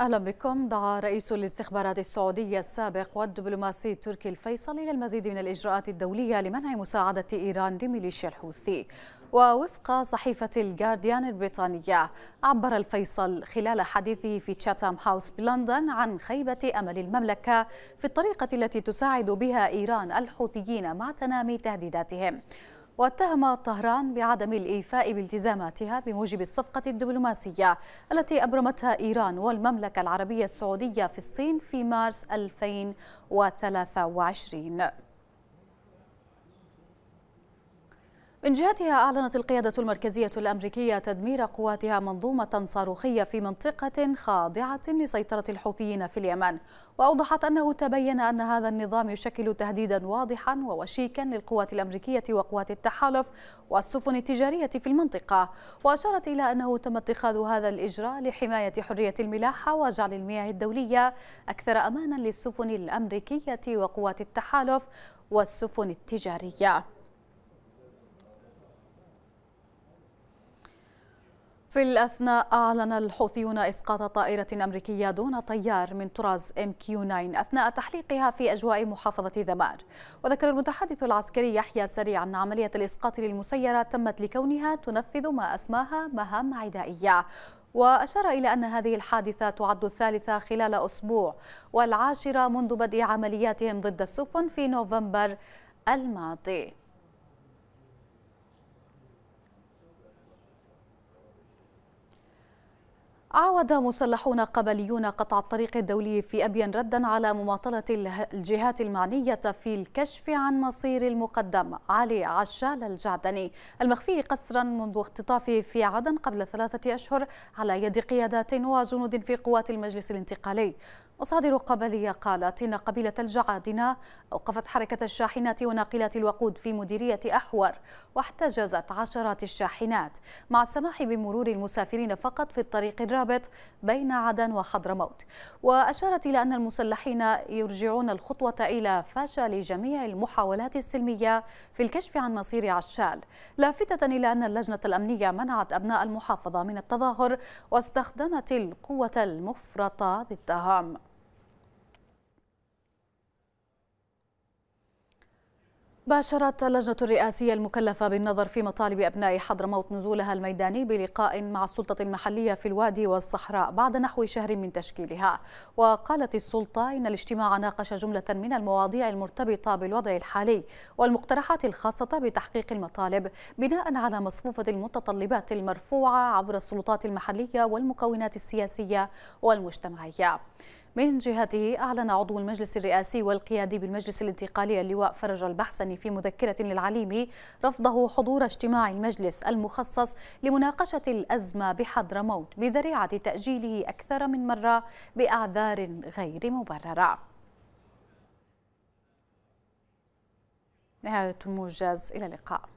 أهلا بكم دعا رئيس الاستخبارات السعودية السابق والدبلوماسي التركي الفيصل إلى المزيد من الإجراءات الدولية لمنع مساعدة إيران لميليشيا الحوثي ووفق صحيفة الجارديان البريطانية عبر الفيصل خلال حديثه في تشاتام هاوس بلندن عن خيبة أمل المملكة في الطريقة التي تساعد بها إيران الحوثيين مع تنامي تهديداتهم واتهمت طهران بعدم الإيفاء بالتزاماتها بموجب الصفقة الدبلوماسية التي أبرمتها إيران والمملكة العربية السعودية في الصين في مارس 2023 من جهتها أعلنت القيادة المركزية الأمريكية تدمير قواتها منظومة صاروخية في منطقة خاضعة لسيطرة الحوثيين في اليمن وأوضحت أنه تبين أن هذا النظام يشكل تهديدا واضحا ووشيكا للقوات الأمريكية وقوات التحالف والسفن التجارية في المنطقة وأشارت إلى أنه تم اتخاذ هذا الإجراء لحماية حرية الملاحة وجعل المياه الدولية أكثر أمانا للسفن الأمريكية وقوات التحالف والسفن التجارية في الأثناء أعلن الحوثيون إسقاط طائرة أمريكية دون طيار من طراز ام كيو 9 أثناء تحليقها في أجواء محافظة ذمار وذكر المتحدث العسكري يحيى سريع أن عملية الإسقاط للمسيرة تمت لكونها تنفذ ما أسماها مهام عدائية وأشار إلى أن هذه الحادثة تعد الثالثة خلال أسبوع والعاشرة منذ بدء عملياتهم ضد السفن في نوفمبر الماضي عاود مسلحون قبليون قطع الطريق الدولي في أبين ردا على مماطلة الجهات المعنية في الكشف عن مصير المقدم علي عشال الجعدني المخفي قسرا منذ اختطافه في عدن قبل ثلاثة أشهر على يد قيادات وجنود في قوات المجلس الانتقالي مصادر قبلية قالت إن قبيلة الجعادنة أوقفت حركة الشاحنات وناقلات الوقود في مديرية أحور واحتجزت عشرات الشاحنات مع السماح بمرور المسافرين فقط في الطريق الرابط بين عدن وحضرموت وأشارت إلى أن المسلحين يرجعون الخطوة إلى فشل جميع المحاولات السلمية في الكشف عن مصير عشال لافتة إلى أن اللجنة الأمنية منعت أبناء المحافظة من التظاهر واستخدمت القوة المفرطة Um. باشرت اللجنة الرئاسية المكلفة بالنظر في مطالب أبناء حضرموت نزولها الميداني بلقاء مع السلطة المحلية في الوادي والصحراء بعد نحو شهر من تشكيلها وقالت السلطة إن الاجتماع ناقش جملة من المواضيع المرتبطة بالوضع الحالي والمقترحات الخاصة بتحقيق المطالب بناء على مصفوفة المتطلبات المرفوعة عبر السلطات المحلية والمكونات السياسية والمجتمعية من جهته أعلن عضو المجلس الرئاسي والقيادي بالمجلس الانتقالي اللواء فرج البحسني في مذكرة للعليمي رفضه حضور اجتماع المجلس المخصص لمناقشة الأزمة بحضرموت بذريعة تأجيله أكثر من مرة بأعذار غير مبررة نهاية الموجز إلى اللقاء